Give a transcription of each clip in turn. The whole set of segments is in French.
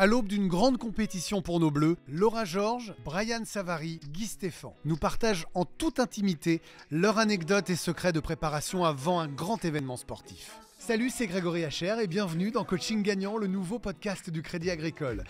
À l'aube d'une grande compétition pour nos Bleus, Laura Georges, Brian Savary, Guy Stéphan nous partagent en toute intimité leurs anecdotes et secrets de préparation avant un grand événement sportif. Salut, c'est Grégory Hacher et bienvenue dans Coaching Gagnant, le nouveau podcast du Crédit Agricole.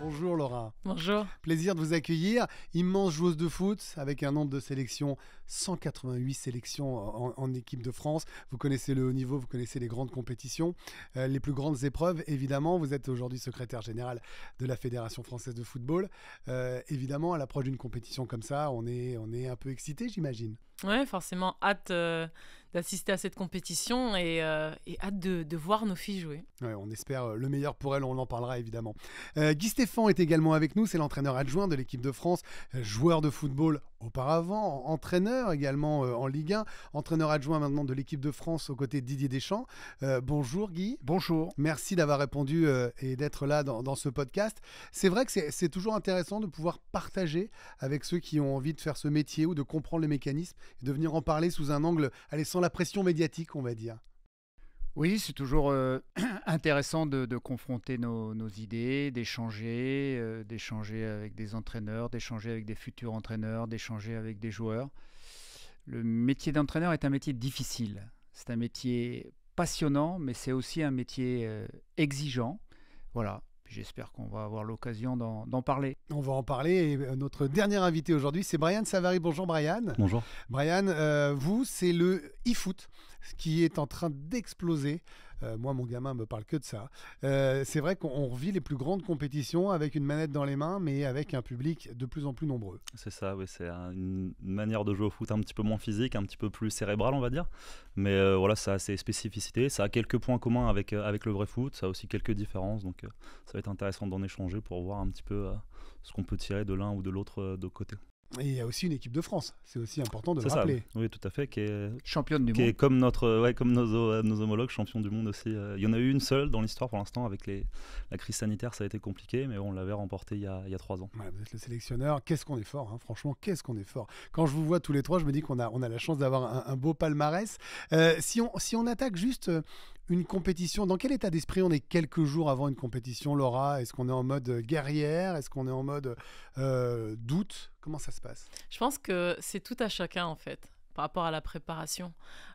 Bonjour Laura. Bonjour. Plaisir de vous accueillir. Immense joueuse de foot avec un nombre de sélections 188 sélections en, équipe de France. Vous connaissez le haut niveau, vous connaissez les grandes compétitions, euh, les plus grandes épreuves, évidemment. Vous êtes aujourd'hui secrétaire général de la Fédération française de football. Euh, évidemment, à l'approche d'une compétition comme ça, on est, on est un peu excité, j'imagine. Ouais, forcément, hâte euh, d'assister à cette compétition et, hâte de, voir nos filles jouer. Ouais, on espère le meilleur pour elles, on en parlera évidemment. Guy Stéphane est également avec nous, c'est l'entraîneur adjoint de l'équipe de France, joueur de football auparavant, entraîneur également euh, en Ligue 1, entraîneur adjoint maintenant de l'équipe de France aux côtés de Didier Deschamps. Euh, bonjour Guy. Bonjour. Merci d'avoir répondu euh, et d'être là dans, ce podcast. C'est vrai que c'est toujours intéressant de pouvoir partager avec ceux qui ont envie de faire ce métier ou de comprendre les mécanismes et de venir en parler sous un angle, allez, sans la pression médiatique, on va dire. Oui, c'est toujours euh, intéressant de, confronter nos, idées, d'échanger, euh, d'échanger avec des entraîneurs, d'échanger avec des futurs entraîneurs, d'échanger avec des joueurs. Le métier d'entraîneur est un métier difficile. C'est un métier passionnant, mais c'est aussi un métier euh, exigeant. Voilà, J'espère qu'on va avoir l'occasion d'en parler. On va en parler. Et euh, notre dernier invité aujourd'hui, c'est Brian Savary. Bonjour Brian. Bonjour. Brian, euh, vous, c'est le e-foot qui est en train d'exploser. Euh, moi, mon gamin me parle que de ça. Euh, c'est vrai qu'on revit les plus grandes compétitions avec une manette dans les mains, mais avec un public de plus en plus nombreux. C'est ça, oui. C'est une manière de jouer au foot un petit peu moins physique, un petit peu plus cérébral, on va dire. Mais euh, voilà, ça a ses spécificités. Ça a quelques points communs avec, avec le vrai foot. Ça a aussi quelques différences. Donc, ça va être intéressant d'en échanger pour voir un petit peu ce qu'on peut tirer de l'un ou de l'autre de côté. Et il y a aussi une équipe de France, c'est aussi important de le rappeler. Oui, tout à fait, qui est championne du qui monde. Est comme notre, ouais, comme nos, euh, homologues champions du monde aussi. Euh. Il y en a eu une seule dans l'histoire pour l'instant avec les, la crise sanitaire, ça a été compliqué, mais on l'avait remporté il y, a, trois ans. vous êtes le sélectionneur, qu'est-ce qu'on est fort, hein. franchement, qu'est-ce qu'on est fort. Quand je vous vois tous les trois, je me dis qu'on a, on a la chance d'avoir un, beau palmarès. Euh, si, on, si on attaque juste une compétition. Dans quel état d'esprit on est quelques jours avant une compétition, Laura Est-ce qu'on est en mode euh, guerrière Est-ce qu'on est en mode euh, doute Comment ça se passe Je pense que c'est tout à chacun en fait par rapport à la préparation.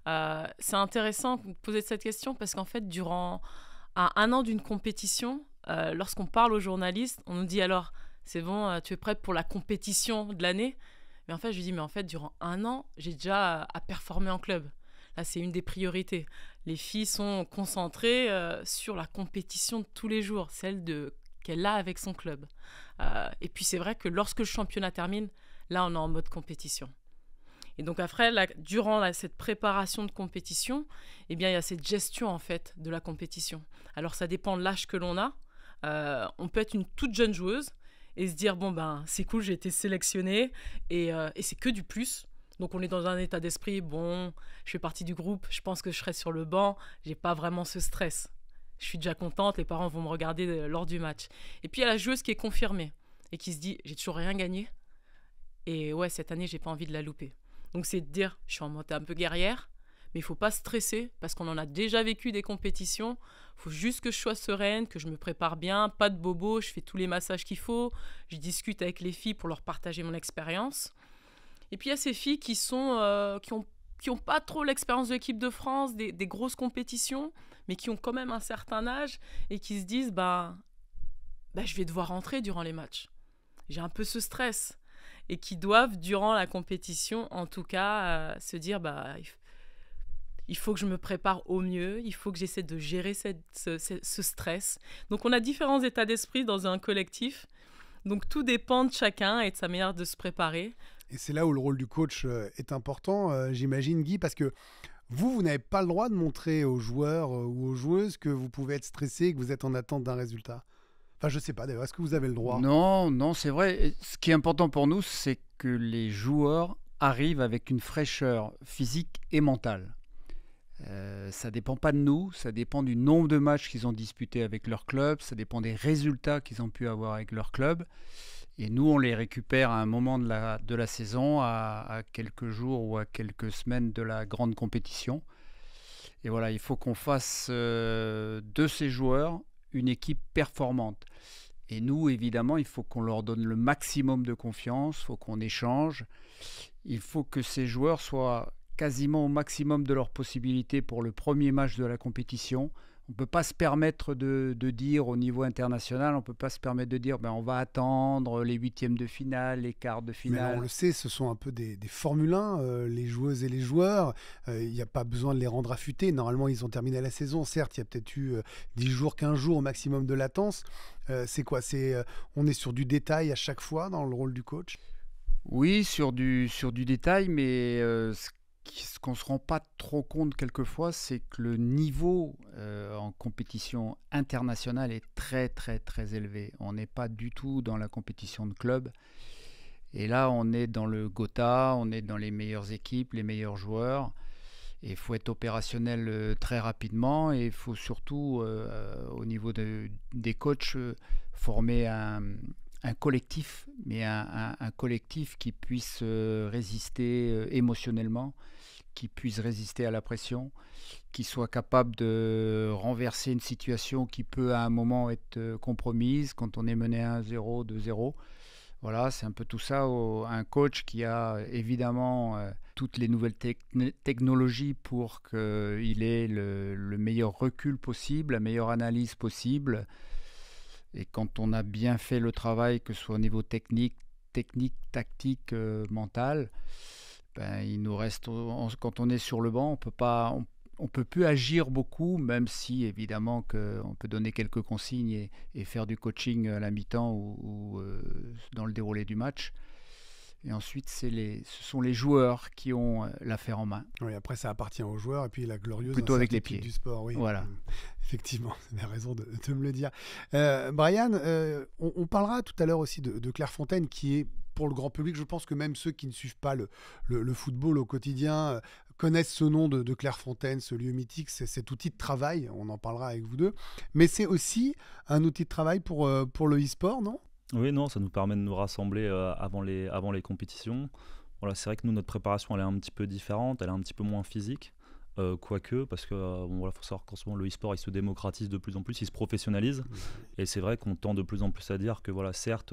Euh, c'est intéressant de poser cette question parce qu'en fait, durant un, an d'une compétition, lorsqu'on parle aux journalistes, on nous dit alors, c'est bon, tu es prête pour la compétition de l'année mais en fait, je lui dis, mais en fait, durant un an, j'ai déjà à performer en club. Là, c'est une des priorités les filles sont concentrées euh, sur la compétition de tous les jours, celle qu'elle a avec son club. Euh, et puis c'est vrai que lorsque le championnat termine, là on est en mode compétition. Et donc après, durant cette préparation de compétition, eh bien il y a cette gestion en fait de la compétition. Alors ça dépend de l'âge que l'on a. Euh, on peut être une toute jeune joueuse et se dire bon ben c'est cool, j'ai été sélectionnée et c'est que du plus. Donc on est dans un état d'esprit, bon, je fais partie du groupe, je pense que je serai sur le banc, j'ai pas vraiment ce stress. Je suis déjà contente, les parents vont me regarder euh, lors du match. Et puis il y a la joueuse qui est confirmée et qui se dit, j'ai toujours rien gagné. Et ouais, cette année, j'ai pas envie de la louper. Donc c'est de dire, je suis en mode un peu guerrière, mais il faut pas stresser parce qu'on en a déjà vécu des compétitions. faut juste que je sois sereine, que je me prépare bien, pas de bobo, je fais tous les massages qu'il faut, je discute avec les filles pour leur partager mon expérience. Et puis il y a ces filles qui sont euh, qui ont qui n'ont pas trop l'expérience de l'équipe de France, des, grosses compétitions, mais qui ont quand même un certain âge et qui se disent bah, bah, je vais devoir rentrer durant les matchs. J'ai un peu ce stress et qui doivent durant la compétition en tout cas euh, se dire bah il faut que je me prépare au mieux, il faut que j'essaie de gérer cette, ce, stress. Donc on a différents états d'esprit dans un collectif. Donc tout dépend de chacun et de sa manière de se préparer. Et c'est là où le rôle du coach euh, est important, euh, j'imagine, Guy, parce que vous, vous n'avez pas le droit de montrer aux joueurs euh, ou aux joueuses que vous pouvez être stressé, que vous êtes en attente d'un résultat. Enfin, je sais pas d'ailleurs, est-ce que vous avez le droit Non, non, c'est vrai. Ce qui est important pour nous, c'est que les joueurs arrivent avec une fraîcheur physique et mentale. Ça ça dépend pas de nous, ça dépend du nombre de matchs qu'ils ont disputés avec leur club, ça dépend des résultats qu'ils ont pu avoir avec leur club. Et nous, on les récupère à un moment de la, saison, à, quelques jours ou à quelques semaines de la grande compétition. Et voilà, il faut qu'on fasse euh, de ces joueurs une équipe performante. Et nous, évidemment, il faut qu'on leur donne le maximum de confiance, il faut qu'on échange, il faut que ces joueurs soient quasiment au maximum de leurs possibilités pour le premier match de la compétition, on ne peut pas se permettre de, dire au niveau international, on ne peut pas se permettre de dire ben, on va attendre les huitièmes de finale, les quarts de finale. on le sait, ce sont un peu des, des Formule 1, euh, les joueuses et les joueurs. Il euh, n'y a pas besoin de les rendre affûtés. Normalement, ils ont terminé la saison. Certes, il y a peut-être eu 10 euh, jours, 15 jours au maximum de latence. c'est quoi C'est On est sur du détail à chaque fois dans le rôle du coach oui, sur du, sur du détail, mais ce qu'on ne se rend pas trop compte quelquefois, c'est que le niveau euh, en compétition internationale est très très très élevé. On n'est pas du tout dans la compétition de club. Et là, on est dans le Gotha, on est dans les meilleures équipes, les meilleurs joueurs. Et il faut être opérationnel euh, très rapidement. Et il faut surtout, euh, au niveau des coachs, former un, collectif, mais un, collectif qui puisse résister émotionnellement qui puisse résister à la pression, qui soit capable de renverser une situation qui peut à un moment être euh, compromise quand on est mené à 1-0, 2-0. Voilà, c'est un peu tout ça. Un coach qui a euh, évidemment euh, toutes les nouvelles technologies pour qu'il ait le, le, meilleur recul possible, la meilleure analyse possible. Et quand on a bien fait le travail, que ce soit au niveau technique, technique, tactique, mental, ben, il nous reste, quand on est sur le banc, on peut pas, on, peut plus agir beaucoup, même si évidemment on peut donner quelques consignes et, faire du coaching à la mi-temps ou, euh, dans le déroulé du match. Et ensuite, les, ce sont les joueurs qui ont euh, l'affaire en main. Oui, après, ça appartient aux joueurs. Et puis, la glorieuse Plutôt avec les pieds. du sport. Oui, voilà. Euh, effectivement, tu as raison de, me le dire. Brian, on, parlera tout à l'heure aussi de, de, Fontaine qui est pour le grand public. Je pense que même ceux qui ne suivent pas le, football au quotidien euh, connaissent ce nom de, de Clairefontaine, ce lieu mythique, c'est cet outil de travail. On en parlera avec vous deux. Mais c'est aussi un outil de travail pour, euh, pour le e-sport, non Oui, non, ça nous permet de nous rassembler euh, avant, les, avant les compétitions. Voilà, c'est vrai que nous, notre préparation, elle est un petit peu différente, elle est un petit peu moins physique. quoique, parce que voilà, faut savoir qu'en ce moment le e-sport il se démocratise de plus en plus, il se professionnalise, et c'est vrai qu'on tend de plus en plus à dire que voilà, certes,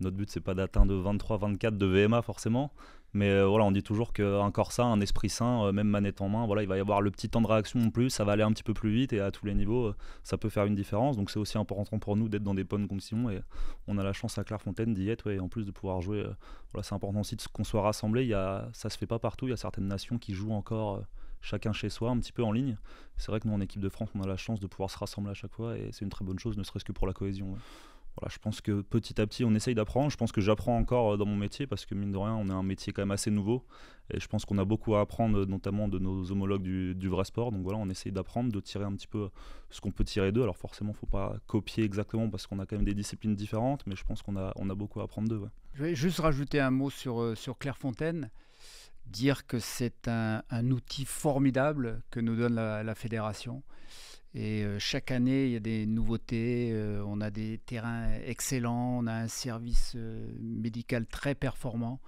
notre but, c'est pas d'atteindre 23-24 de VMA forcément, mais euh, voilà, on dit toujours qu'un corps sain, un esprit sain, euh, même manette en main, voilà, il va y avoir le petit temps de réaction en plus, ça va aller un petit peu plus vite et à tous les niveaux, euh, ça peut faire une différence. Donc c'est aussi important pour nous d'être dans des bonnes conditions et on a la chance à Clairefontaine d'y être et en plus de pouvoir jouer. voilà, c'est important aussi qu'on soit rassemblés. Il y ça se fait pas partout. Il y a certaines nations qui jouent encore chacun chez soi, un petit peu en ligne. C'est vrai que nous en équipe de France, on a la chance de pouvoir se rassembler à chaque fois et c'est une très bonne chose, ne serait-ce que pour la cohésion je pense que petit à petit, on essaye d'apprendre. Je pense que j'apprends encore euh, dans mon métier parce que, mine de rien, on est un métier quand même assez nouveau. Et je pense qu'on a beaucoup à apprendre, euh, notamment de nos homologues du, vrai sport. Donc voilà, on essaye d'apprendre, de tirer un petit peu euh, ce qu'on peut tirer d'eux. Alors forcément, il ne faut pas copier exactement parce qu'on a quand même des disciplines différentes, mais je pense qu'on a, on a beaucoup à apprendre d'eux. Je vais juste rajouter un mot sur, sur Clairefontaine. Dire que c'est un, outil formidable que nous donne la fédération. Et euh, chaque année, il y a des nouveautés, euh, on a des terrains excellents, on a un service euh, médical très performant.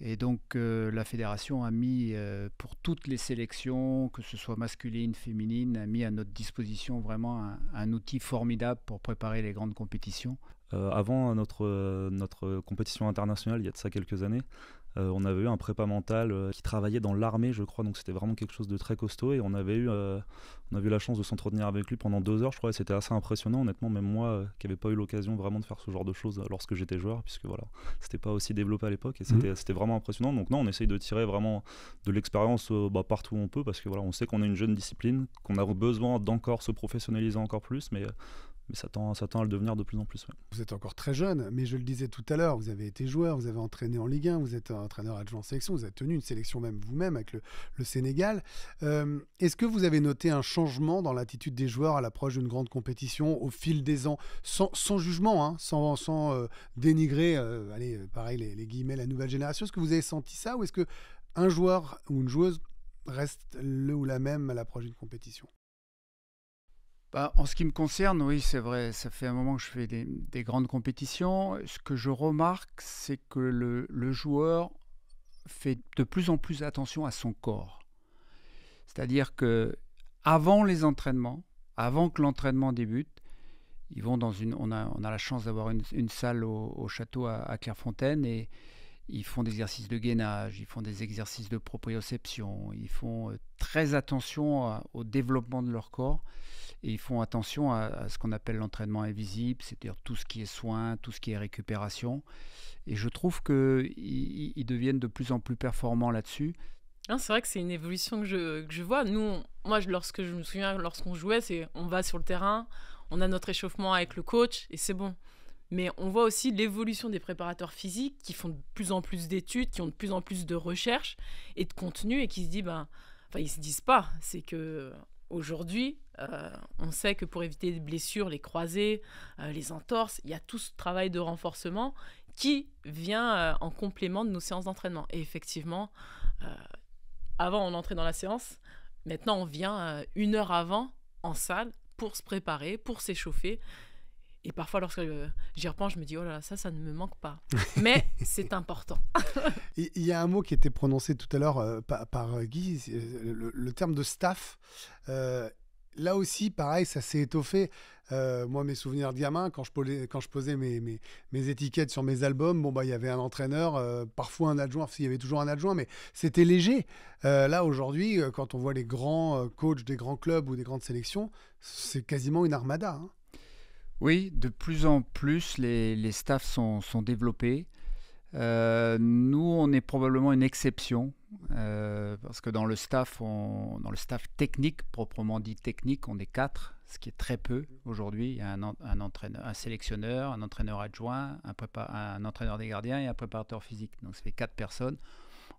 Et donc la fédération a mis pour toutes les sélections, que ce soit masculine, féminine, a mis à notre disposition vraiment un, outil formidable pour préparer les grandes compétitions. avant notre, notre compétition internationale, il y a de ça quelques années, euh, on avait eu un prépa mental euh, qui travaillait dans l'armée, je crois, donc c'était vraiment quelque chose de très costaud. Et on avait eu, euh, on eu la chance de s'entretenir avec lui pendant deux heures, je crois, et c'était assez impressionnant, honnêtement, même moi qui n'avais pas eu l'occasion vraiment de faire ce genre de choses lorsque j'étais joueur, puisque voilà, c'était pas aussi développé à l'époque, et mhm. c'était vraiment impressionnant. Donc, non, on essaye de tirer vraiment de l'expérience bah, partout où on peut, parce que voilà, on sait qu'on est une jeune discipline, qu'on a besoin d'encore se professionnaliser encore plus, mais mais ça tend, à le devenir de plus en plus. Vous êtes encore très jeune, mais je le disais tout à l'heure, vous avez été joueur, vous avez entraîné en Ligue 1, vous êtes entraîneur adjoint sélection, vous avez tenu une sélection même vous-même avec le, Sénégal. Euh, est-ce que vous avez noté un changement dans l'attitude des joueurs à l'approche d'une grande compétition au fil des ans, sans, jugement, hein, sans, euh, dénigrer, euh, allez, pareil, les, guillemets, la nouvelle génération Est-ce que vous avez senti ça ou est-ce que un joueur ou une joueuse reste le ou la même à l'approche d'une compétition bah, en ce qui me concerne, oui, c'est vrai. Ça fait un moment que je fais des, grandes compétitions. Ce que je remarque, c'est que le, joueur fait de plus en plus attention à son corps. C'est-à-dire que avant les entraînements, avant que l'entraînement débute, ils vont dans une. On a, la chance d'avoir une, salle au, château à, à Clairefontaine et ils font des exercices de gainage, ils font des exercices de proprioception, ils font euh, très attention au développement de leur corps et ils font attention à, ce qu'on appelle l'entraînement invisible, c'est-à-dire tout ce qui est soin, tout ce qui est récupération. Et je trouve qu'ils ils deviennent de plus en plus performants là-dessus. C'est vrai que c'est une évolution que je, vois. Nous, moi, je, lorsque je me souviens, lorsqu'on jouait, c'est on va sur le terrain, on a notre échauffement avec le coach et c'est bon mais on voit aussi l'évolution des préparateurs physiques qui font de plus en plus d'études, qui ont de plus en plus de recherches et de contenu et qui se disent, ben, enfin ils se disent pas, c'est que aujourd'hui, euh, on sait que pour éviter les blessures, les croisés, euh, les entorses, il y a tout ce travail de renforcement qui vient euh, en complément de nos séances d'entraînement. Et effectivement, avant on entrait dans la séance, maintenant on vient une heure avant en salle pour se préparer, pour s'échauffer et parfois, lorsque euh, j'y repense, je me dis, oh là là, ça, ça ne me manque pas. Mais c'est important. Il y a un mot qui était prononcé tout à l'heure euh, par, euh, Guy, le, terme de staff. là aussi, pareil, ça s'est étoffé. moi, mes souvenirs de gamin, quand je posais, quand je posais mes, mes, étiquettes sur mes albums, bon, bah, il y avait un entraîneur, parfois un adjoint, il y avait toujours un adjoint, mais c'était léger. là, aujourd'hui, quand on voit les grands coachs des grands clubs ou des grandes sélections, c'est quasiment une armada. Hein. Oui, de plus en plus, les, staffs sont, sont développés. Euh, nous, on est probablement une exception, euh, parce que dans le, staff, dans le staff technique, proprement dit technique, on est quatre, ce qui est très peu aujourd'hui. Il y a un, entraîneur, un sélectionneur, un entraîneur adjoint, un, un entraîneur des gardiens et un préparateur physique. Donc ça fait quatre personnes.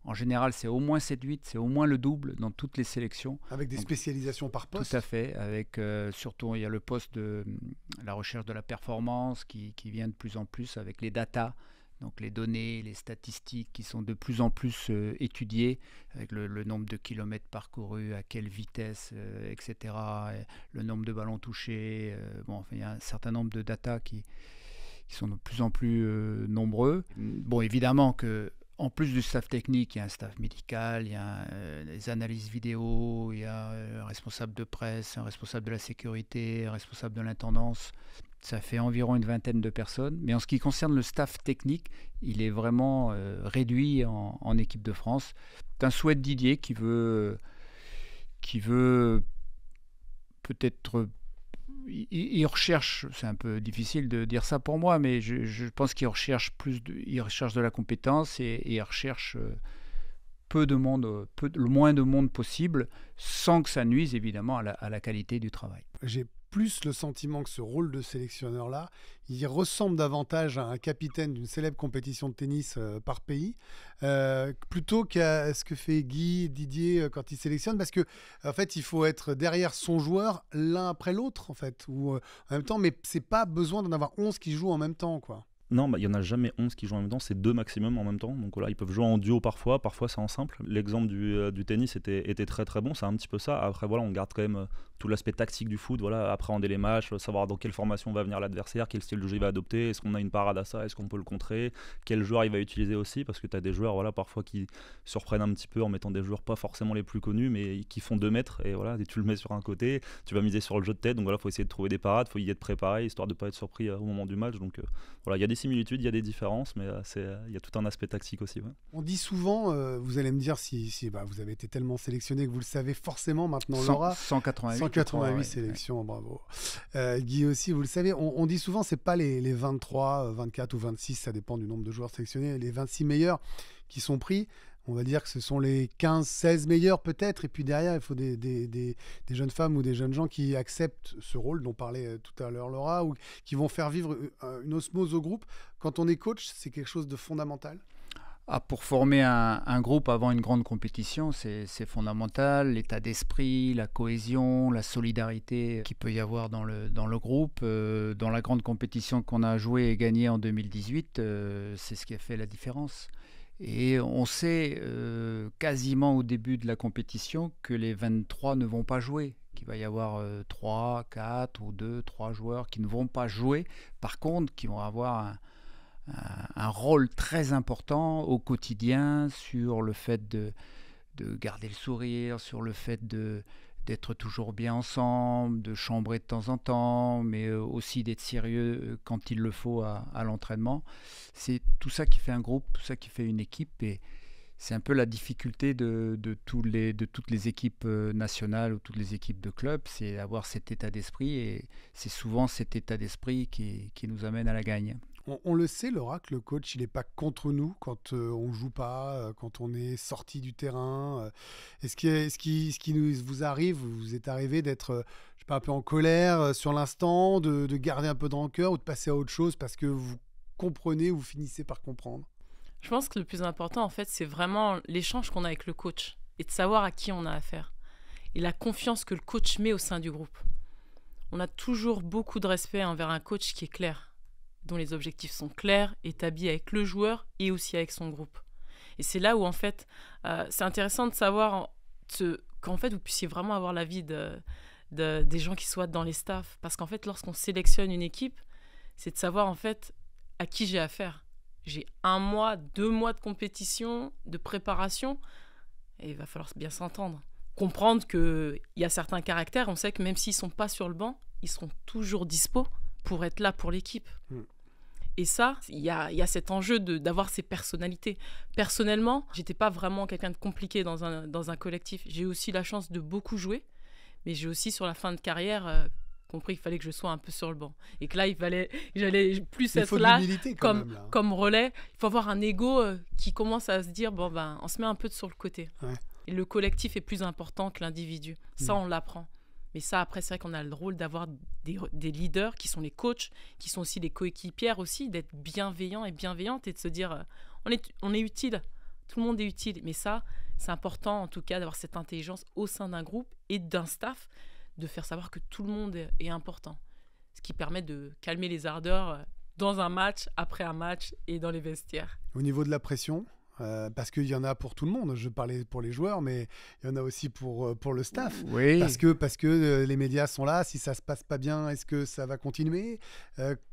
En général, c'est au moins 7-8, c'est au moins le double dans toutes les sélections. Avec des spécialisations par poste Tout à fait. Avec euh, surtout, il y a le poste de hum, la recherche de la performance qui, vient de plus en plus avec les datas donc les données, les statistiques qui sont de plus en plus euh, étudiées, avec le, nombre de kilomètres parcourus, à quelle vitesse, euh, etc., le nombre de ballons touchés, bon, enfin, il y a un certain nombre de data qui, qui sont de plus en plus nombreux. Bon, évidemment que en plus du staff technique, il y a un staff médical, il y a euh, des analyses vidéo, il y a euh, un responsable de presse, un responsable de la sécurité, un responsable de l'intendance. Ça fait environ une vingtaine de personnes. Mais en ce qui concerne le staff technique, il est vraiment euh, réduit en, équipe de France. C'est un souhait de Didier qui veut, qui veut peut-être il recherche, c'est un peu difficile de dire ça pour moi, mais je, pense qu'ils recherche plus, de, recherche de la compétence et, il ils euh, peu de monde, euh, le moins de monde possible, sans que ça nuise évidemment à la, à la qualité du travail. J'ai plus le sentiment que ce rôle de sélectionneur-là, il ressemble davantage à un capitaine d'une célèbre compétition de tennis euh, par pays, euh, plutôt qu'à ce que fait Guy, Didier euh, quand il sélectionne, parce que en fait, il faut être derrière son joueur l'un après l'autre, en fait, ou en même temps, mais c'est pas besoin d'en avoir 11 qui jouent en même temps, quoi. Non, bah, il n'y en a jamais 11 qui jouent en même temps, c'est deux maximum en même temps. Donc voilà, ils peuvent jouer en duo parfois, parfois c'est en simple. L'exemple du, tennis était, était, très très bon, c'est un petit peu ça. Après voilà, on garde quand même tout l'aspect tactique du foot, voilà, appréhender les matchs, savoir dans quelle formation va venir l'adversaire, quel style de jeu il va adopter, est-ce qu'on a une parade à ça, est-ce qu'on peut le contrer, quel joueur il va utiliser aussi, parce que tu as des joueurs voilà, parfois qui surprennent un petit peu en mettant des joueurs pas forcément les plus connus, mais qui font 2 mètres, et voilà, tu le mets sur un côté, tu vas miser sur le jeu de tête, donc voilà, faut essayer de trouver des parades, faut y être préparé, histoire de pas être surpris euh, au moment du match. Donc euh, voilà, il y a des similitudes, il y a des différences, mais euh, c'est il y a tout un aspect tactique aussi. On dit souvent, vous allez me dire si, si bah, vous avez été tellement sélectionné que vous le savez forcément maintenant, Laura. 180 88 sélections, bravo. Euh, Guy aussi, vous le savez, on, dit souvent, c'est pas les, 23, 24 euh, ou 26, ça dépend du nombre de joueurs sélectionnés, les 26 meilleurs qui sont pris. On va dire que ce sont les 15, 16 meilleurs peut-être, et puis derrière, il faut des, des, des, jeunes femmes ou des jeunes gens qui acceptent ce rôle dont parlait euh, tout à l'heure Laura, ou qui vont faire vivre une osmose au groupe. Quand on est coach, c'est quelque chose de fondamental. Ah, pour former un, groupe avant une grande compétition, c'est fondamental. L'état d'esprit, la cohésion, la solidarité qu'il peut y avoir dans le, dans le groupe. Euh, dans la grande compétition qu'on a jouée et gagnée en 2018, euh, c'est ce qui a fait la différence. Et on sait euh, quasiment au début de la compétition que les 23 ne vont pas jouer, qu'il va y avoir 3, 4 ou 2, 3 joueurs qui ne vont pas jouer, par contre qui vont avoir un, un rôle très important au quotidien sur le fait de, de garder le sourire, sur le fait de d'être toujours bien ensemble, de chambrer de temps en temps, mais euh, aussi d'être sérieux euh, quand il le faut à, l'entraînement. C'est tout ça qui fait un groupe, tout ça qui fait une équipe, et c'est un peu la difficulté de, de, tous les, de toutes les équipes euh, nationales ou toutes les équipes de clubs c'est d'avoir cet état d'esprit, et c'est souvent cet état d'esprit qui, qui nous amène à la gagne on, le sait, l'oracle, le coach, il n'est pas contre nous quand euh, on joue pas, euh, quand on est sorti du terrain. Euh. Est-ce qui, est ce qui, ce qui nous, vous arrive, vous êtes arrivé d'être, je pas, un peu en colère sur l'instant, de, garder un peu de rancœur ou de passer à autre chose parce que vous comprenez ou finissez par comprendre Je pense que le plus important, en fait, c'est vraiment l'échange qu'on a avec le coach et de savoir à qui on a affaire et la confiance que le coach met au sein du groupe. On a toujours beaucoup de respect envers un coach qui est clair dont les objectifs sont clairs, établis avec le joueur et aussi avec son groupe. Et c'est là où en fait, euh, c'est intéressant de savoir qu'en fait vous puissiez vraiment avoir l'avis de, des gens qui soient dans les staffs, parce qu'en fait lorsqu'on sélectionne une équipe, c'est de savoir en fait à qui j'ai affaire. J'ai un mois, deux mois de compétition, de préparation, et il va falloir bien s'entendre. Comprendre qu'il y a certains caractères, on sait que même s'ils sont pas sur le banc, ils seront toujours dispo pour être là pour l'équipe. Hmm. Et ça, il y a, y a, cet enjeu d'avoir ces personnalités. Personnellement, j'étais pas vraiment quelqu'un de compliqué dans un, dans un collectif. J'ai aussi la chance de beaucoup jouer, mais j'ai aussi sur la fin de carrière euh, compris qu'il fallait que je sois un peu sur le banc et que là il fallait j'allais plus être là comme comme relais il faut avoir un ego euh, qui commence à se dire bon ben on se met un peu sur le côté le collectif est plus important que l'individu ça hmm. on l'apprend mais ça, après, c'est vrai qu'on a le rôle d'avoir des, leaders qui sont les coachs, qui sont aussi les coéquipières aussi, d'être bienveillants et bienveillantes et de se dire euh, on est, on est utile, tout le monde est utile. Mais ça, c'est important en tout cas d'avoir cette intelligence au sein d'un groupe et d'un staff, de faire savoir que tout le monde est important. Ce qui permet de calmer les ardeurs euh, dans un match, après un match et dans les vestiaires. Au niveau de la pression, euh, parce qu'il y en a pour tout le monde. Je parlais pour les joueurs, mais il y en a aussi pour, euh, pour le staff. Parce que, parce que euh, les médias sont là. Si ça se passe pas bien, est-ce que ça va continuer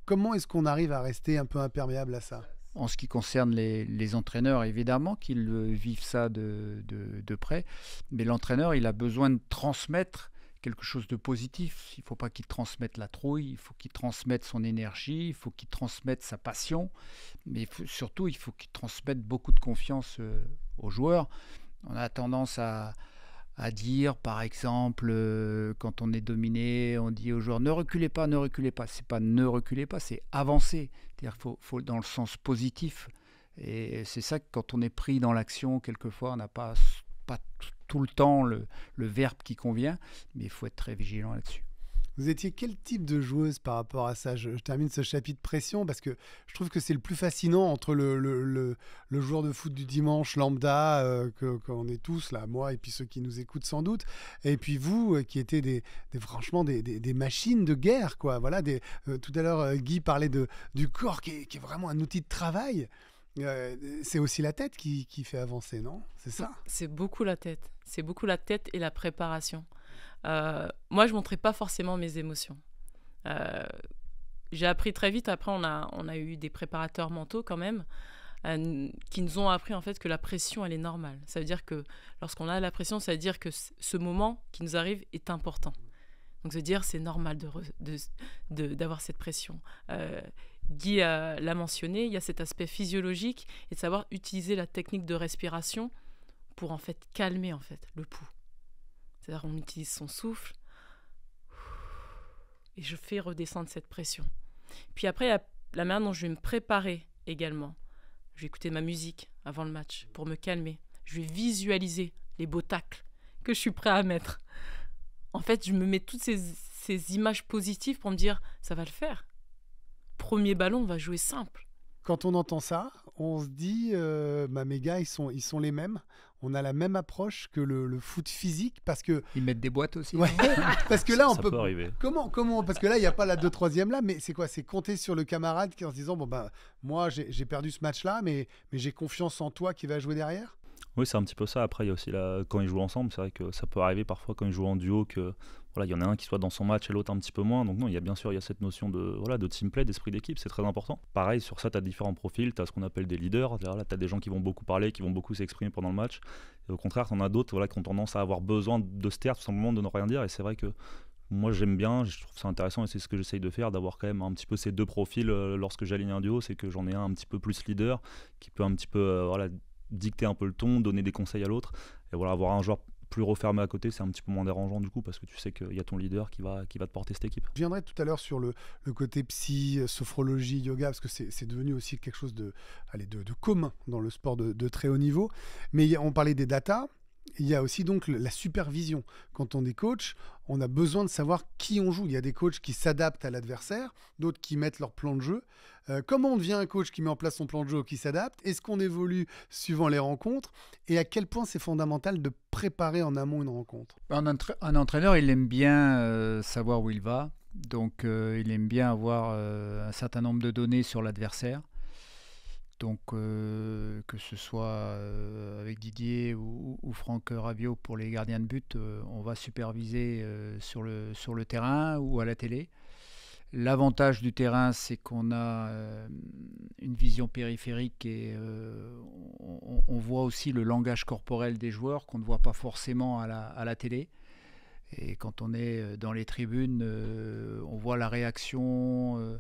Comment est-ce qu'on arrive à rester un peu imperméable à ça en ce qui concerne les, les entraîneurs, évidemment qu'ils vivent ça de, de près, mais l'entraîneur, il a besoin de transmettre quelque chose de positif. Il ne faut pas qu'il transmette la trouille, il faut qu'il transmette son énergie, il faut qu'il transmette sa passion, mais surtout il faut qu'il transmette beaucoup de confiance euh, aux joueurs. On a tendance à, à dire, par exemple, euh, quand on est dominé, on dit aux joueurs ne reculez pas, ne reculez pas. C'est pas ne reculez pas, c'est avancer. C'est-à-dire faut, faut dans le sens positif. Et c'est ça que quand on est pris dans l'action, quelquefois, on n'a pas pas tout le temps le, verbe qui convient, mais il faut être très vigilant là-dessus. Vous étiez quel type de joueuse par rapport à ça je, termine ce chapitre pression parce que je trouve que c'est le plus fascinant entre le, joueur de foot du dimanche lambda, euh, que qu'on est tous là, moi et puis ceux qui nous écoutent sans doute, et puis vous euh, qui étiez des, franchement des, machines de guerre. quoi. Voilà, des, euh, Tout à l'heure, Guy parlait de, du corps qui qui est, vraiment un outil de travail c'est aussi la tête qui, fait avancer, non C'est ça C'est beaucoup la tête. C'est beaucoup la tête et la préparation. Euh, moi, je montrais pas forcément mes émotions. Euh, j'ai appris très vite. Après, on a, on a eu des préparateurs mentaux quand même euh, qui nous ont appris en fait que la pression, elle est normale. Ça veut dire que lorsqu'on a la pression, ça veut dire que ce moment qui nous arrive est important. Donc, se dire c'est normal d'avoir de, de, cette pression. Guy l'a mentionné, il y a cet aspect physiologique et de savoir utiliser la technique de respiration pour en fait calmer en fait le pouls. C'est-à-dire on utilise son souffle et je fais redescendre cette pression. Puis après, la, la manière dont je vais me préparer également. Je vais écouter ma musique avant le match pour me calmer. Je vais visualiser les beaux tacles que je suis prêt à mettre. En fait, je me mets toutes ces images positives pour me dire ça va le faire premier ballon, on va jouer simple. Quand on entend ça, on se dit, euh, bah, mes gars, ils sont, ils sont les mêmes. On a la même approche que le, foot physique parce que ils mettent des boîtes aussi. parce que là, on peut, arriver. Comment, comment Parce que là, il n'y a pas la 2 troisième là, mais c'est quoi C'est compter sur le camarade qui en se disant, bon bah, moi, j'ai perdu ce match-là, mais, mais j'ai confiance en toi qui va jouer derrière. Oui, c'est un petit peu ça. Après, il y a aussi quand ils jouent ensemble, c'est vrai que ça peut arriver parfois quand ils jouent en duo que il y en a un qui soit dans son match et l'autre un petit peu moins. Donc non, il y a bien sûr il y a cette notion de voilà de team play, d'esprit d'équipe, c'est très important. Pareil sur ça, tu as différents profils, tu as ce qu'on appelle des leaders, là tu as des gens qui vont beaucoup parler, qui vont beaucoup s'exprimer pendant le match. Et au contraire, tu en as d'autres voilà qui ont tendance à avoir besoin de se taire tout simplement de ne rien dire et c'est vrai que moi j'aime bien, je trouve ça intéressant et c'est ce que j'essaye de faire, d'avoir quand même un petit peu ces deux profils euh, lorsque j'aligne un duo, c'est que j'en ai un un petit peu plus leader qui peut un petit peu euh, voilà, dicter un peu le ton, donner des conseils à l'autre et voilà avoir un joueur plus refermé à côté, c'est un petit peu moins dérangeant du coup, parce que tu sais qu'il y a ton leader qui va, qui va te porter cette équipe. Je viendrai tout à l'heure sur le, côté psy, sophrologie, yoga, parce que c'est devenu aussi quelque chose de, allez, de, de, commun dans le sport de, de très haut niveau. Mais on parlait des datas il y a aussi donc la supervision. Quand on est coach, on a besoin de savoir qui on joue. Il y a des coachs qui s'adaptent à l'adversaire, d'autres qui mettent leur plan de jeu. Euh, comment on devient un coach qui met en place son plan de jeu qui s'adapte Est-ce qu'on évolue suivant les rencontres Et à quel point c'est fondamental de préparer en amont une rencontre un, entraîneur, il aime bien euh, savoir où il va. Donc, euh, il aime bien avoir un certain nombre de données sur l'adversaire. Donc euh, que ce soit euh, avec Didier ou, Franck Ravio pour les gardiens de but, euh, on va superviser sur, le, terrain ou à la télé. L'avantage du terrain, c'est qu'on a une vision périphérique et on, voit aussi le langage corporel des joueurs qu'on ne voit pas forcément à la télé. Et quand on est euh, dans les tribunes, euh, on voit la réaction. Euh,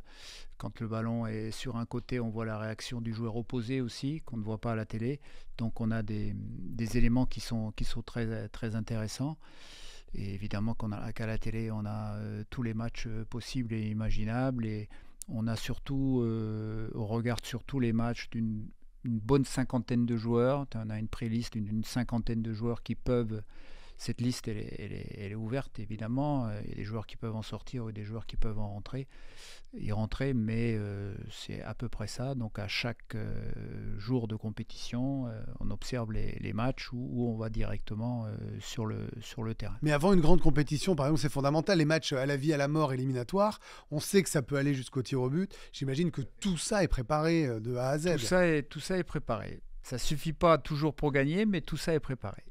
quand le ballon est sur un côté, on voit la réaction du joueur opposé aussi, qu'on ne voit pas à la télé. Donc on a des, éléments qui sont, qui sont très, très intéressants. Et évidemment qu'à la télé, on a tous les matchs possibles et imaginables. Et on a surtout, on regarde surtout les matchs d'une bonne cinquantaine de joueurs. On a une préliste d'une cinquantaine de joueurs qui peuvent cette liste, elle est, ouverte, évidemment. Euh, il y a des joueurs qui peuvent en sortir ou des joueurs qui peuvent en rentrer, y rentrer, mais euh, c'est à peu près ça. Donc à chaque euh, jour de compétition, on observe les, matchs où on va directement sur, le, sur le terrain. Mais avant une grande compétition, par exemple, c'est fondamental, les matchs à la vie, à la mort éliminatoires, on sait que ça peut aller jusqu'au tir au but. J'imagine que tout ça est préparé de A à Z. Tout ça est, tout ça est préparé. Ça suffit pas toujours pour gagner, mais tout ça est préparé.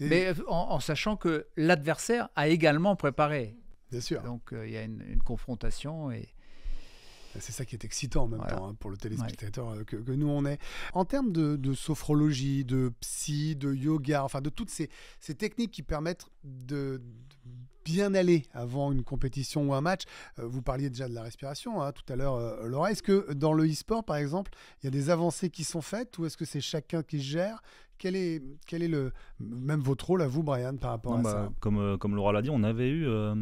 Mais euh, en, sachant que l'adversaire a également préparé. Bien sûr. Donc euh, il y a une, confrontation et, bah, c'est ça qui est excitant en même temps hein, pour le téléspectateur euh, que, nous on est. En termes de, sophrologie, de psy, de yoga, enfin de toutes ces, techniques qui permettent de, bien aller avant une compétition ou un match, vous parliez déjà de la respiration hein, tout à l'heure, Laura. Est-ce que dans le e-sport par exemple, il y a des avancées qui sont faites ou est-ce que c'est chacun qui gère quel est, quel est le, même votre rôle à vous, Brian, par rapport à bah, ça comme, euh, comme Laura l'a dit, on avait eu euh,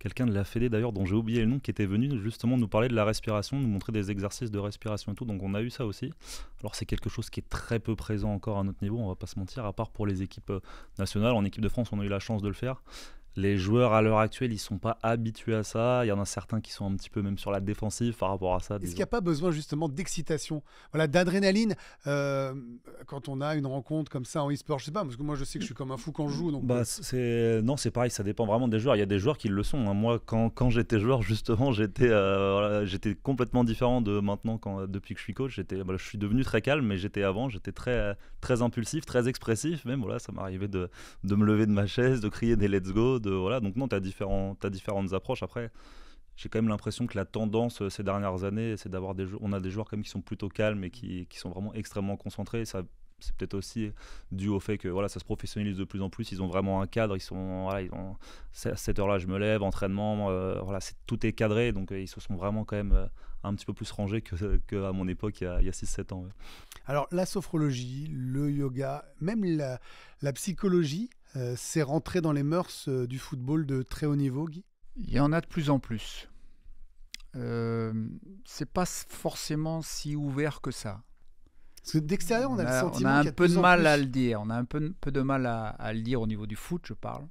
quelqu'un de la Fédé d'ailleurs, dont j'ai oublié le nom, qui était venu justement nous parler de la respiration, nous montrer des exercices de respiration et tout. Donc on a eu ça aussi. Alors c'est quelque chose qui est très peu présent encore à notre niveau, on va pas se mentir, à part pour les équipes euh, nationales. En équipe de France, on a eu la chance de le faire. Les joueurs à l'heure actuelle, ils sont pas habitués à ça. Il y en a certains qui sont un petit peu même sur la défensive par rapport à ça. Est-ce qu'il n'y a pas besoin justement d'excitation, voilà, d'adrénaline euh, quand on a une rencontre comme ça en e-sport Je sais pas, parce que moi je sais que je suis comme un fou quand je joue. Bah, euh, non, c'est pareil, ça dépend vraiment des joueurs. Il y a des joueurs qui le sont. Hein. Moi, quand, j'étais joueur, justement, j'étais euh, complètement différent de maintenant depuis que je suis coach. J'étais, bah, je suis devenu très calme, mais j'étais avant, j'étais très très impulsif, très expressif. Même voilà, ça m'arrivait de me lever de ma chaise, de crier des let's go euh, voilà. Donc non, tu as différents, différentes approches. Après, j'ai quand même l'impression que la tendance euh, ces dernières années, c'est d'avoir des, on a des joueurs comme qui sont plutôt calmes et qui, sont vraiment extrêmement concentrés. Ça c'est peut-être aussi dû au fait que voilà, ça se professionnalise de plus en plus. Ils ont vraiment un cadre. Ils sont, ils à cette heure-là, je me lève, entraînement, euh, voilà, tout est cadré. Donc ils se sont vraiment quand même un petit peu plus rangés qu'à que mon époque il y a, 6-7 ans. Alors la sophrologie, le yoga, même la, la psychologie euh, c'est rentré dans les mœurs euh, du football de très haut niveau, Guy Il y en a de plus en plus. Euh, c'est pas forcément si ouvert que ça. Parce que d'extérieur, on, a le sentiment. On a un, peu de, mal à le dire. On a un peu, peu de mal à, le dire au niveau du foot, je parle.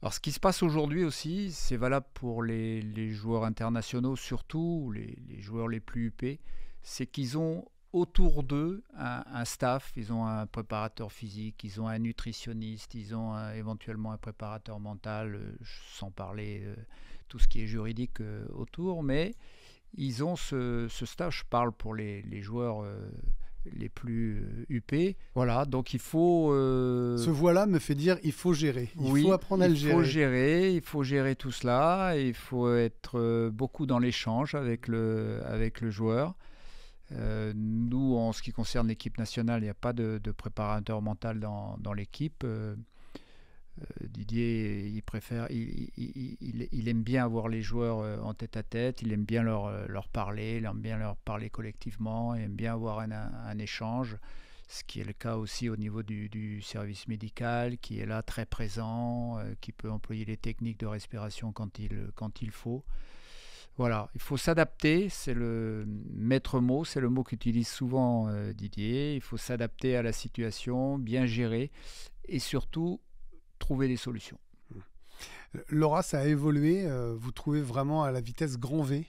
alors, ce qui se passe aujourd'hui aussi, c'est valable pour les, joueurs internationaux, surtout les, les joueurs les plus huppés, c'est qu'ils ont autour d'eux un, staff. Ils ont un préparateur physique, ils ont un nutritionniste, ils ont euh, éventuellement un préparateur mental, euh, sans parler euh, tout ce qui est juridique autour, mais ils ont ce, ce staff. Je parle pour les, joueurs. les plus huppés. Voilà, donc il faut... Ce voilà me fait dire il faut gérer. Il faut apprendre à le gérer. Il faut gérer, il faut gérer tout cela, il faut être beaucoup dans l'échange avec le, avec le joueur. Euh, nous, en ce qui concerne l'équipe nationale, il n'y a pas de, préparateur mental dans, l'équipe. Euh, euh, Didier, il préfère, il, aime bien avoir les joueurs en tête à tête, il aime bien leur, parler, il aime bien leur parler collectivement, il aime bien avoir un, échange, ce qui est le cas aussi au niveau du, service médical, qui est là très présent, qui peut employer les techniques de respiration quand il faut. Voilà, il faut s'adapter, c'est le maître mot, c'est le mot qu'utilise souvent euh, Didier. Il faut s'adapter à la situation, bien gérer et surtout trouver des solutions. Laura, ça a évolué, euh, vous trouvez vraiment à la vitesse grand V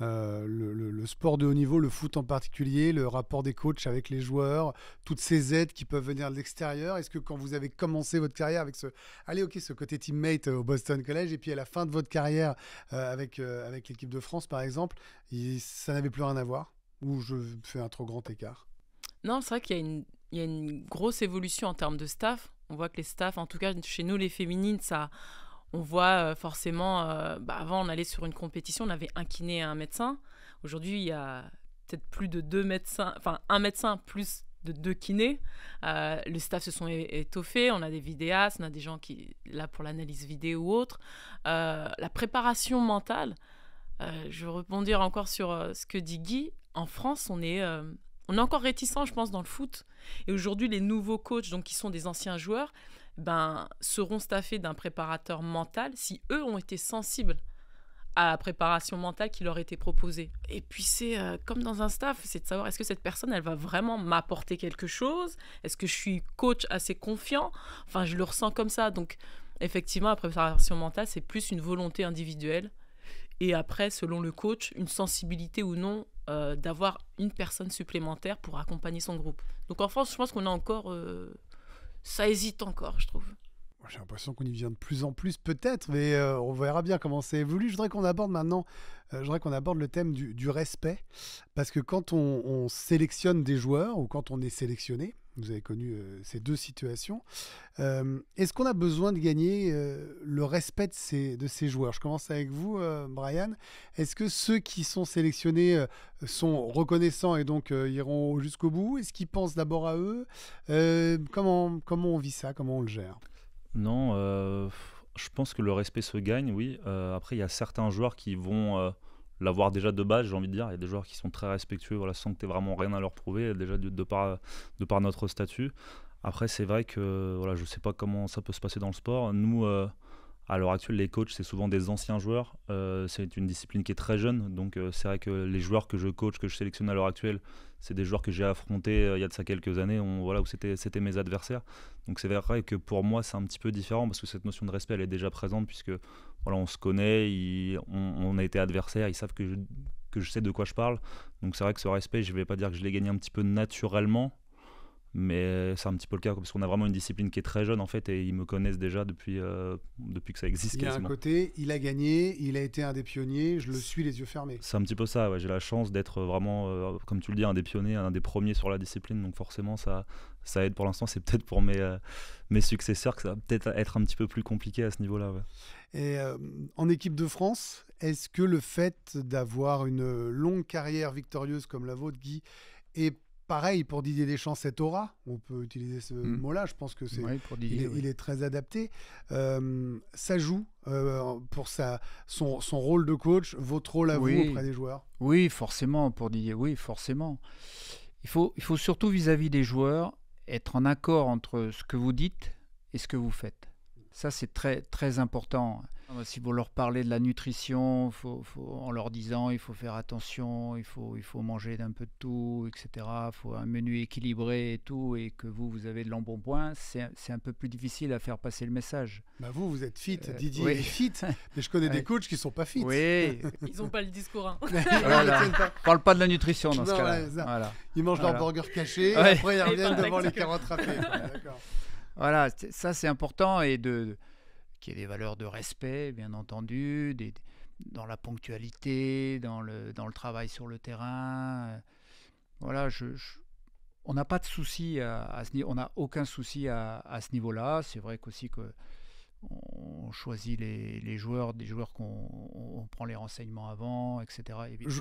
euh, le, sport de haut niveau, le foot en particulier, le rapport des coachs avec les joueurs, toutes ces aides qui peuvent venir de l'extérieur. Est-ce que quand vous avez commencé votre carrière avec ce, allez, ok, ce côté teammate euh, au Boston College, et puis à la fin de votre carrière euh, avec, avec l'équipe de France, par exemple, ça n'avait plus rien à voir Ou je fais un trop grand écart Non, c'est vrai qu'il y a une y a une grosse évolution en termes de staff. On voit que les staffs, en tout cas chez nous les féminines, ça on voit euh, forcément, euh, bah, avant on allait sur une compétition, on avait un kiné et un médecin. Aujourd'hui, il y a peut-être plus de deux médecins, enfin un médecin plus de deux kinés. Euh, les staffs se sont étoffés, on a des vidéastes, on a des gens qui là pour l'analyse vidéo ou autre. la préparation mentale, je veux rebondir encore sur ce que dit Guy. En France, on est, on est encore réticent, je pense, dans le foot. Et aujourd'hui, les nouveaux coachs, donc qui sont des anciens joueurs, ben, seront staffés d'un préparateur mental si eux ont été sensibles à la préparation mentale qui leur était proposée. Et puis c'est euh, comme dans un staff, c'est de savoir est-ce que cette personne, elle va vraiment m'apporter quelque chose Est-ce que je suis coach assez confiant Enfin, je le ressens comme ça. Donc effectivement, la préparation mentale, c'est plus une volonté individuelle. Et après, selon le coach, une sensibilité ou non euh, d'avoir une personne supplémentaire pour accompagner son groupe. Donc en France, je pense qu'on a encore... Euh, ça hésite encore, je trouve. J'ai l'impression qu'on y vient de plus en plus, peut-être, mais euh, on verra bien comment c'est évolué. Je voudrais qu'on aborde maintenant, euh, qu'on aborde le thème du, respect, parce que quand on, sélectionne des joueurs ou quand on est sélectionné, vous avez connu euh, ces deux situations. Euh, est-ce qu'on a besoin de gagner euh, le respect de ces, de ces joueurs Je commence avec vous, Brian. Est-ce que ceux qui sont sélectionnés sont reconnaissants et donc iront jusqu'au bout Est-ce qu'ils pensent d'abord à eux comment, comment on vit ça Comment on le gère Non, je pense que le respect se gagne, oui. après, il y a certains joueurs qui vont l'avoir déjà de base, j'ai envie de dire. Il y a des joueurs qui sont très respectueux, voilà, sans que tu aies vraiment rien à leur prouver, déjà de, par, de par notre statut. Après, c'est vrai que voilà, je ne sais pas comment ça peut se passer dans le sport. Nous, euh, à l'heure actuelle, les coachs, c'est souvent des anciens joueurs. Euh, c'est une discipline qui est très jeune. Donc, euh, c'est vrai que les joueurs que je coach, que je sélectionne à l'heure actuelle, c'est des joueurs que j'ai affrontés euh, il y a de ça quelques années, voilà, où c'était mes adversaires. Donc c'est vrai que pour moi, c'est un petit peu différent parce que cette notion de respect, elle est déjà présente puisque voilà, on se connaît, on, a été adversaires, ils savent que je, que je sais de quoi je parle. Donc c'est vrai que ce respect, je ne vais pas dire que je l'ai gagné un petit peu naturellement, mais c'est un petit peu le cas parce qu'on a vraiment une discipline qui est très jeune en fait et ils me connaissent déjà depuis, euh, depuis que ça existe. Il y a un côté, il a gagné, il a été un des pionniers, je le suis les yeux fermés. C'est un petit peu ça, j'ai la chance d'être vraiment, euh, comme tu le dis, un des pionniers, un des premiers sur la discipline, donc forcément ça, ça aide pour l'instant, c'est peut-être pour mes, euh, mes successeurs que ça va peut-être être un petit peu plus compliqué à ce niveau-là. Et en équipe de France, est-ce que le fait d'avoir une longue carrière victorieuse comme la vôtre, Guy, est Pareil pour Didier Deschamps, cette aura, on peut utiliser ce mm. mot-là, je pense que c'est il, est très adapté. Euh, ça joue euh, pour sa, son, rôle de coach, votre rôle à vous auprès des joueurs Oui, forcément, pour Didier, oui, forcément. Il faut, il faut surtout vis à -vis des joueurs être en accord entre ce que vous dites et ce que vous faites. Ça, c'est très, très important. Ah, bah, si vous leur parlez de la nutrition, faut, en leur disant il faut faire attention, il faut, il faut manger d'un peu de tout, etc., il faut un menu équilibré et tout, et que vous, vous avez de l'embonpoint, c'est un peu plus difficile à faire passer le message. Bah vous, vous êtes fit, euh, Didier est fit, mais je connais des coachs qui ne sont pas fit. Oui. Ils n'ont pas le discours. Hein. Ah ne Parle pas de la nutrition dans ce cas-là. voilà. Ils mangent leur burger caché, et après ils reviennent devant les carottes râpées. Voilà, ça c'est important et de, qu'il y ait des valeurs de respect, bien entendu, dans la ponctualité, dans le, dans le travail sur le terrain. Euh. Voilà, on n'a pas de souci à, on n'a aucun souci à, ce niveau-là. C'est vrai qu'aussi que on choisit les, joueurs, des joueurs qu'on prend les renseignements avant, etc.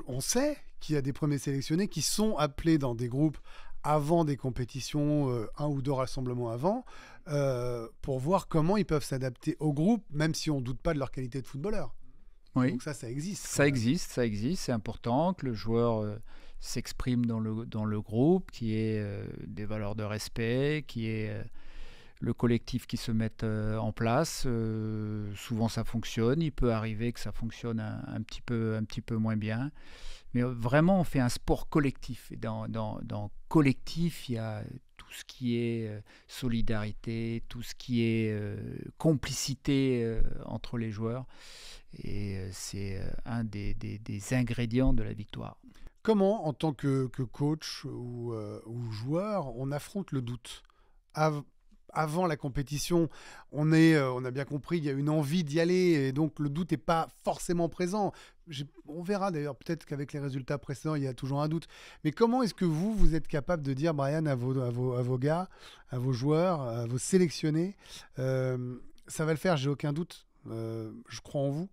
on sait qu'il y a des premiers sélectionnés qui sont appelés dans des groupes avant des compétitions, euh, un ou deux rassemblements avant, euh, pour voir comment ils peuvent s'adapter au groupe, même si on ne doute pas de leur qualité de footballeur. Oui. Donc ça, ça existe. Ça existe, ça existe. C'est important que le joueur euh, s'exprime dans le, dans le groupe, qui est des valeurs de respect, qui est le collectif qui se mette en place. souvent, ça fonctionne. Il peut arriver que ça fonctionne un, petit, peu, un petit peu moins bien. Mais euh, vraiment, on fait un sport collectif. Et dans, collectif, il y a tout ce qui est euh, solidarité, tout ce qui est euh, complicité entre les joueurs. Et c'est un des, ingrédients de la victoire. Comment, en tant que, coach ou, joueur, on affronte le doute avant la compétition, on, est, euh, on a bien compris, il y a une envie d'y aller, et donc le doute n'est pas forcément présent. On verra d'ailleurs, peut-être qu'avec les résultats précédents, il y a toujours un doute. Mais comment est-ce que vous, vous êtes capable de dire, Brian, à vos, à vos, gars, à vos joueurs, à vos sélectionnés, euh, ça va le faire, j'ai aucun doute, euh, je crois en vous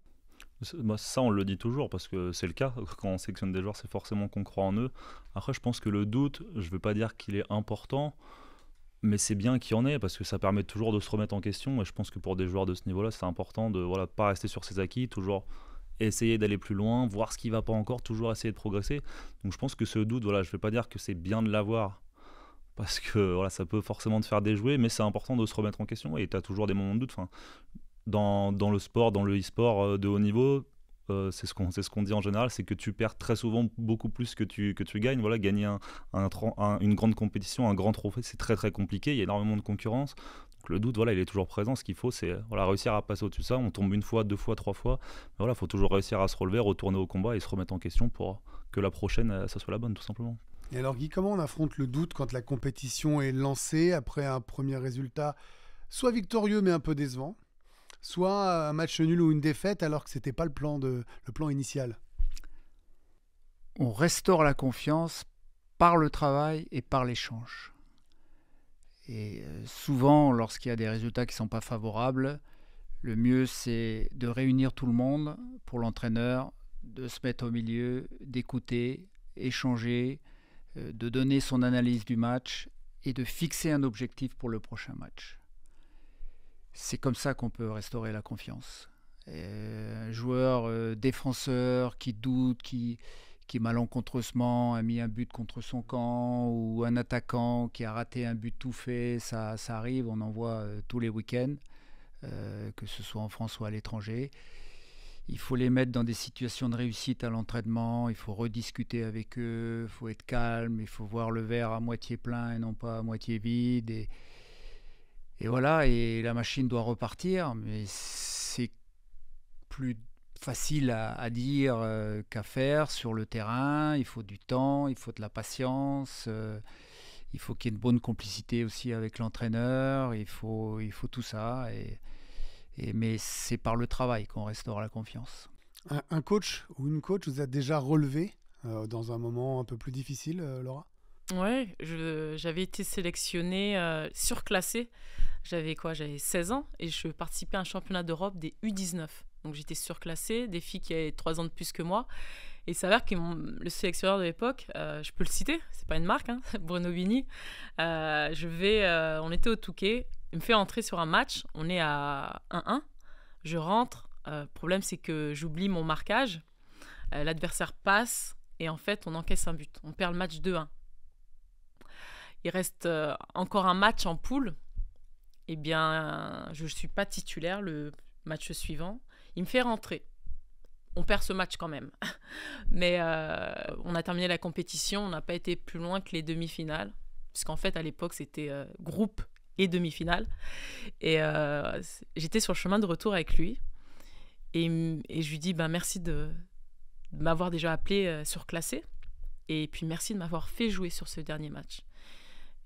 bah, ça, on le dit toujours parce que c'est le cas. Quand on sélectionne des joueurs, c'est forcément qu'on croit en eux. Après, je pense que le doute, je ne veux pas dire qu'il est important, mais c'est bien qu'il y en ait parce que ça permet toujours de se remettre en question. Et je pense que pour des joueurs de ce niveau-là, c'est important de voilà pas rester sur ses acquis, toujours essayer d'aller plus loin, voir ce qui ne va pas encore, toujours essayer de progresser. Donc je pense que ce doute, voilà, je vais pas dire que c'est bien de l'avoir parce que voilà, ça peut forcément te faire déjouer, mais c'est important de se remettre en question. Et tu as toujours des moments de doute. Enfin, dans, dans le sport, dans le e-sport euh, de haut niveau, euh, c'est ce qu'on dit en général, c'est que tu perds très souvent beaucoup plus que tu, que tu gagnes. Voilà, gagner un, une grande compétition, un grand trophée, c'est très très compliqué, il y a énormément de concurrence. Donc le doute, voilà, il est toujours présent. Ce qu'il faut, c'est voilà, réussir à passer au-dessus de ça. On tombe une fois, deux fois, trois fois. il faut toujours réussir à se relever, retourner au combat et se remettre en question pour que la prochaine, euh, ça soit la bonne, tout simplement. Et alors Guy, comment on affronte le doute quand la compétition est lancée après un premier résultat, soit victorieux mais un peu décevant soit un match nul ou une défaite alors que ce n'était pas le plan, le plan initial On restaure la confiance par le travail et par l'échange. Et euh, souvent, lorsqu'il y a des résultats qui ne sont pas favorables, le mieux c'est de réunir tout le monde pour l'entraîneur, de se mettre au milieu, d'écouter, échanger, euh, de donner son analyse du match et de fixer un objectif pour le prochain match. C'est comme ça qu'on peut restaurer la confiance. un joueur euh, défenseur qui doute, qui, malencontreusement a mis un but contre son camp, ou un attaquant qui a raté un but tout fait, ça, ça arrive, on en voit euh, tous les week-ends, euh, que ce soit en France ou à l'étranger. Il faut les mettre dans des situations de réussite à l'entraînement, il faut rediscuter avec eux, il faut être calme, il faut voir le verre à moitié plein et non pas à moitié vide. Et voilà, et la machine doit repartir, mais c'est plus facile à, dire euh, qu'à faire sur le terrain. Il faut du temps, il faut de la patience, euh, il faut qu'il y ait une bonne complicité aussi avec l'entraîneur, il faut, il faut tout ça. Et, mais c'est par le travail qu'on restaure la confiance. Un, coach ou une coach vous a déjà relevé euh, dans un moment un peu plus difficile, Laura Ouais, j'avais été sélectionnée, surclassé. Euh, surclassée. J'avais quoi J'avais 16 ans et je participais à un championnat d'Europe des U19. Donc j'étais surclassée, des filles qui avaient 3 ans de plus que moi. Et il s'avère que le sélectionneur de l'époque, euh, je peux le citer, c'est pas une marque, hein, Bruno Bini, euh, je vais, on était au Touquet, il me fait entrer sur un match, on est à 1-1, je rentre, le problème c'est que j'oublie mon marquage, l'adversaire passe et en fait on encaisse un but, on perd le match 2-1 il reste euh, encore un match en poule, eh bien, je ne suis pas titulaire le match suivant. Il me fait rentrer. On perd ce match quand même. Mais euh, on a terminé la compétition, on n'a pas été plus loin que les demi-finales. Puisqu'en fait, à l'époque, c'était euh, groupe et demi-finale. Et j'étais sur le chemin de retour avec lui. Et, je lui dis ben merci de, m'avoir déjà appelé surclassé. Et puis merci de m'avoir fait jouer sur ce dernier match.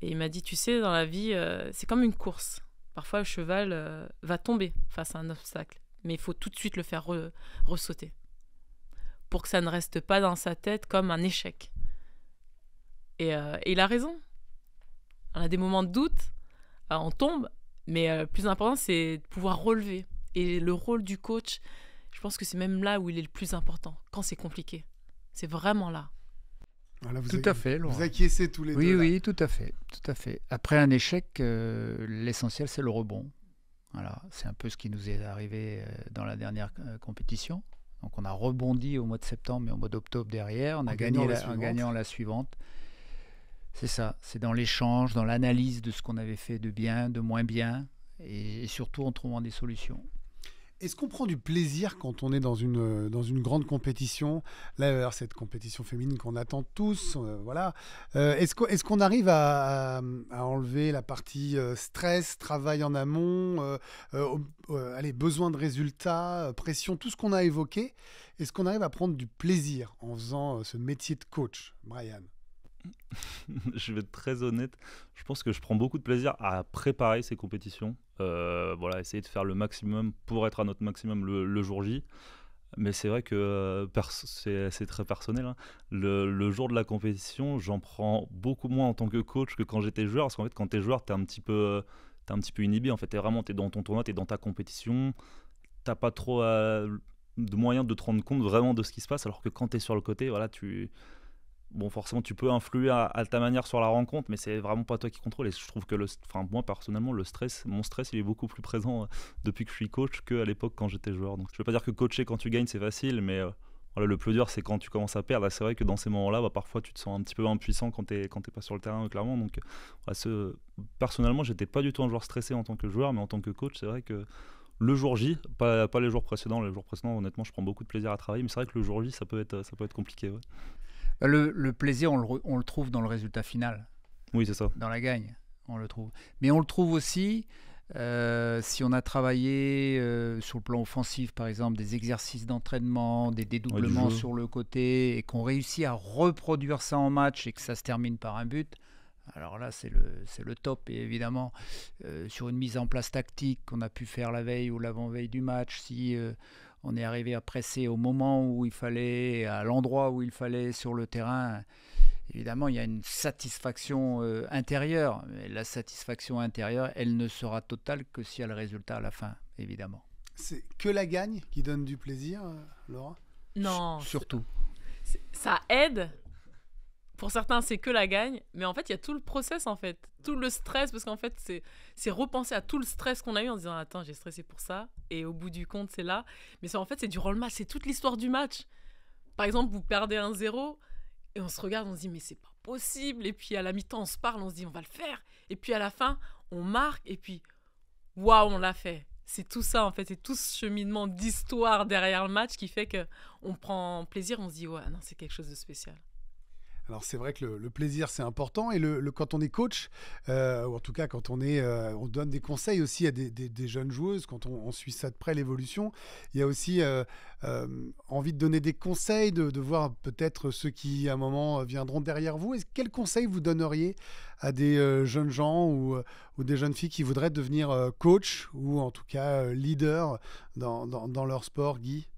Et il m'a dit, tu sais, dans la vie, euh, c'est comme une course. Parfois, le cheval euh, va tomber face à un obstacle, mais il faut tout de suite le faire ressauter pour que ça ne reste pas dans sa tête comme un échec. Et, euh, et il a raison. On a des moments de doute, on tombe, mais le plus important, c'est de pouvoir relever. Et le rôle du coach, je pense que c'est même là où il est le plus important, quand c'est compliqué. C'est vraiment là tout à fait, Vous acquiescez tous les oui, deux. Oui, tout à fait, tout à fait. Après un échec, euh, l'essentiel c'est le rebond. Voilà, c'est un peu ce qui nous est arrivé euh, dans la dernière euh, compétition. Donc on a rebondi au mois de septembre et au mois d'octobre derrière. On a gagné en gagnant la suivante. C'est ça, c'est dans l'échange, dans l'analyse de ce qu'on avait fait de bien, de moins bien, et surtout en trouvant des solutions. Est-ce qu'on prend du plaisir quand on est dans une, euh, dans une grande compétition Là, euh, cette compétition féminine qu'on attend tous, euh, voilà. est-ce, qu'on, ce qu'on arrive à, enlever la partie stress, travail en amont, allez, besoin de résultats, pression, tout ce qu'on a évoqué Est-ce qu'on arrive à prendre du plaisir en faisant ce métier de coach, Brian je vais être très honnête, je pense que je prends beaucoup de plaisir à préparer ces compétitions. Euh, voilà, essayer de faire le maximum pour être à notre maximum le, jour J. Mais c'est vrai que euh, c'est très personnel. Hein. Le, jour de la compétition, j'en prends beaucoup moins en tant que coach que quand j'étais joueur. Parce qu'en fait, quand t'es joueur, t'es un petit peu, un petit peu inhibé. En fait, t'es vraiment, es dans ton tournoi, t'es dans ta compétition. T'as pas trop euh, de moyens de te rendre compte vraiment de ce qui se passe. Alors que quand t'es sur le côté, voilà, tu bon, forcément, tu peux influer à, ta manière sur la rencontre, mais c'est vraiment pas toi qui contrôle. Et je trouve que, le, enfin, moi personnellement, le stress, mon stress, il est beaucoup plus présent euh, depuis que je suis coach qu'à l'époque quand j'étais joueur. Donc, je veux pas dire que coacher quand tu gagnes, c'est facile, mais euh, le plus dur, c'est quand tu commences à perdre. C'est vrai que dans ces moments-là, bah, parfois, tu te sens un petit peu impuissant quand t'es quand t'es pas sur le terrain, clairement. Donc, euh, ce, personnellement, j'étais pas du tout un joueur stressé en tant que joueur, mais en tant que coach, c'est vrai que le jour J, pas, les jours précédents. Les jours précédents, honnêtement, je prends beaucoup de plaisir à travailler, mais c'est vrai que le jour J, ça peut être, ça peut être compliqué. Ouais. Bah, le, plaisir, on le, trouve dans le résultat final. Oui, c'est ça. Dans la gagne, on le trouve. Mais on le trouve aussi euh, si on a travaillé euh, sur le plan offensif, par exemple, des exercices d'entraînement, des dédoublements sur le côté, et qu'on réussit à reproduire ça en match et que ça se termine par un but, alors là, c'est le, top. Et évidemment, euh, sur une mise en place tactique qu'on a pu faire la veille ou l'avant-veille du match, si euh, on est arrivé à presser au moment où il fallait, à l'endroit où il fallait, sur le terrain, évidemment, il y a une satisfaction euh, intérieure. mais la satisfaction intérieure, elle ne sera totale que si elle a résultat à la fin, évidemment. C'est que la gagne qui donne du plaisir, Laura Non. surtout. Ça aide, pour certains, c'est que la gagne, mais en fait, il y a tout le process, en fait, tout le stress, parce qu'en fait, c'est repenser à tout le stress qu'on a eu en disant Attends, j'ai stressé pour ça, et au bout du compte, c'est là. Mais en fait, c'est du roll-match, c'est toute l'histoire du match. Par exemple, vous perdez 1-0, et on se regarde, on se dit Mais c'est pas possible, et puis à la mi-temps, on se parle, on se dit On va le faire, et puis à la fin, on marque, et puis Waouh, on l'a fait c'est tout ça en fait, c'est tout ce cheminement d'histoire derrière le match qui fait que on prend plaisir, on se dit ouais non c'est quelque chose de spécial. Alors c'est vrai que le, plaisir c'est important et le, quand on est coach, euh, ou en tout cas quand on est, euh, on donne des conseils aussi à des, jeunes joueuses, quand on, suit ça de près l'évolution, il y a aussi euh, envie de donner des conseils, de, de voir peut-être ceux qui à un moment viendront derrière vous. Et quels conseils vous donneriez à des jeunes gens ou, ou, des jeunes filles qui voudraient devenir coach ou en tout cas leader dans, dans leur sport, Guy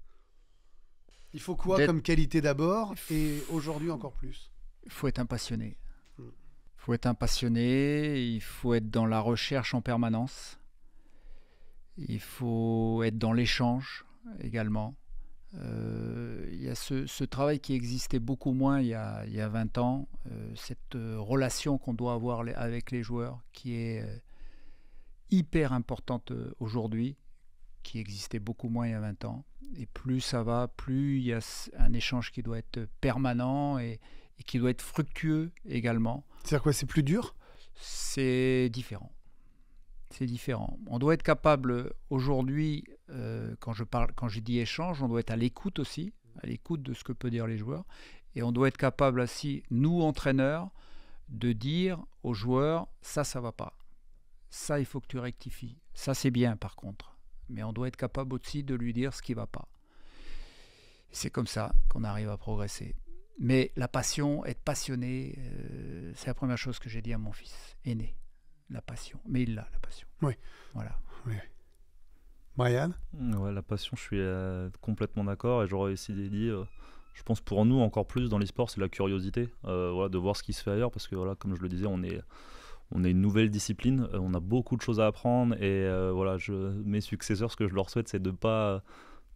il faut quoi comme qualité d'abord et aujourd'hui encore plus il faut être un passionné. Mm. Il faut être un passionné, il faut être dans la recherche en permanence. Il faut être dans l'échange également. Euh, il y a ce, travail qui existait beaucoup moins il y a, il y a 20 ans, euh, cette euh, relation qu'on doit avoir avec les joueurs qui est hyper importante aujourd'hui, qui existait beaucoup moins il y a 20 ans. Et plus ça va, plus il y a un échange qui doit être permanent et, qui doit être fructueux également. C'est-à-dire quoi C'est plus dur C'est différent. C'est différent. On doit être capable aujourd'hui, euh, quand je parle, quand je dis échange, on doit être à l'écoute aussi, à l'écoute de ce que peuvent dire les joueurs, et on doit être capable aussi, nous entraîneurs, de dire aux joueurs ça, ça va pas, ça il faut que tu rectifies, ça c'est bien par contre, mais on doit être capable aussi de lui dire ce qui va pas. C'est comme ça qu'on arrive à progresser. Mais la passion, être passionné, euh, c'est la première chose que j'ai dit à mon fils aîné. La passion. Mais il l'a, la passion. Oui. Voilà. Oui. Brian mm, ouais, La passion, je suis euh, complètement d'accord. Et j'aurais aussi dit, euh, je pense pour nous, encore plus dans l'esport, c'est la curiosité voilà, de voir ce qui se fait ailleurs. Parce que, voilà, comme je le disais, on est on est une nouvelle discipline, on a beaucoup de choses à apprendre et voilà, je, mes successeurs, ce que je leur souhaite, c'est de ne pas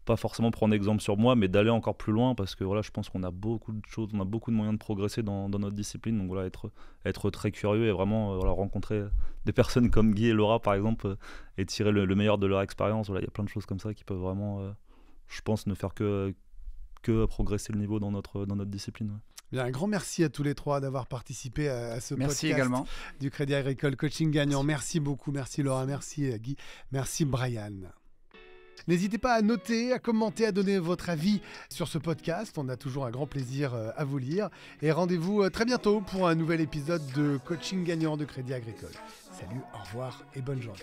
pas forcément prendre exemple sur moi, mais d'aller encore plus loin parce que voilà, je pense qu'on a beaucoup de choses, on a beaucoup de moyens de progresser dans, notre discipline. Donc voilà, être, être très curieux et vraiment euh, rencontrer des personnes comme Guy et Laura par exemple euh, et tirer le, meilleur de leur expérience. Voilà, il y a plein de choses comme ça qui peuvent vraiment, euh, je pense, ne faire que, que progresser le niveau dans notre, dans notre discipline. Bien, un grand merci à tous les trois d'avoir participé à, ce merci podcast également. du Crédit Agricole Coaching Gagnant. Merci. merci beaucoup, merci Laura, merci Guy, merci Brian. N'hésitez pas à noter, à commenter, à donner votre avis sur ce podcast. On a toujours un grand plaisir euh, à vous lire. Et rendez-vous euh, très bientôt pour un nouvel épisode de Coaching Gagnant de Crédit Agricole. Salut, au revoir et bonne journée.